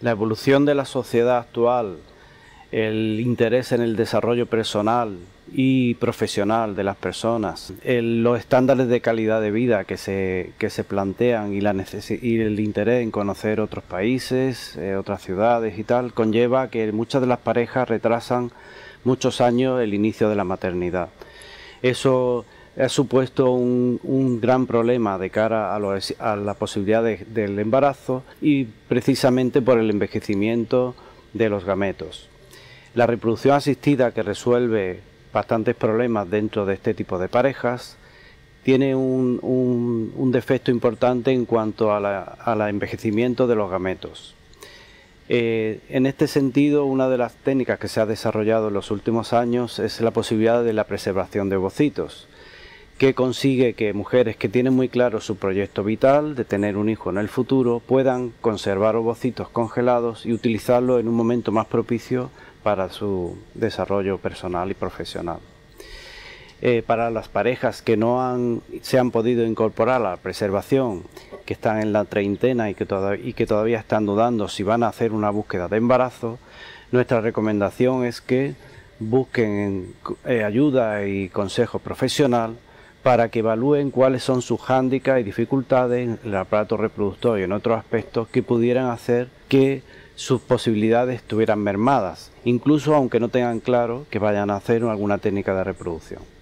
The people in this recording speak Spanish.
La evolución de la sociedad actual, el interés en el desarrollo personal y profesional de las personas, los estándares de calidad de vida que se, que se plantean y, la y el interés en conocer otros países, eh, otras ciudades y tal, conlleva que muchas de las parejas retrasan muchos años el inicio de la maternidad. Eso ha supuesto un, gran problema de cara a, las posibilidades la posibilidad del embarazo y precisamente por el envejecimiento de los gametos. La reproducción asistida que resuelve bastantes problemas dentro de este tipo de parejas tiene un, defecto importante en cuanto al envejecimiento de los gametos. Eh, en este sentido, una de las técnicas que se ha desarrollado en los últimos años es la posibilidad de la preservación de ovocitos que consigue que mujeres que tienen muy claro su proyecto vital de tener un hijo en el futuro puedan conservar ovocitos congelados y utilizarlo en un momento más propicio para su desarrollo personal y profesional. Eh, para las parejas que no se han podido incorporar a la preservación, que están en la treintena y que, todavía están dudando si van a hacer una búsqueda de embarazo, nuestra recomendación es que busquen eh, ayuda y consejo profesional para que evalúen cuáles son sus hándicaps y dificultades en el aparato reproductor y en otros aspectos que pudieran hacer que sus posibilidades estuvieran mermadas, incluso aunque no tengan claro que vayan a hacer alguna técnica de reproducción.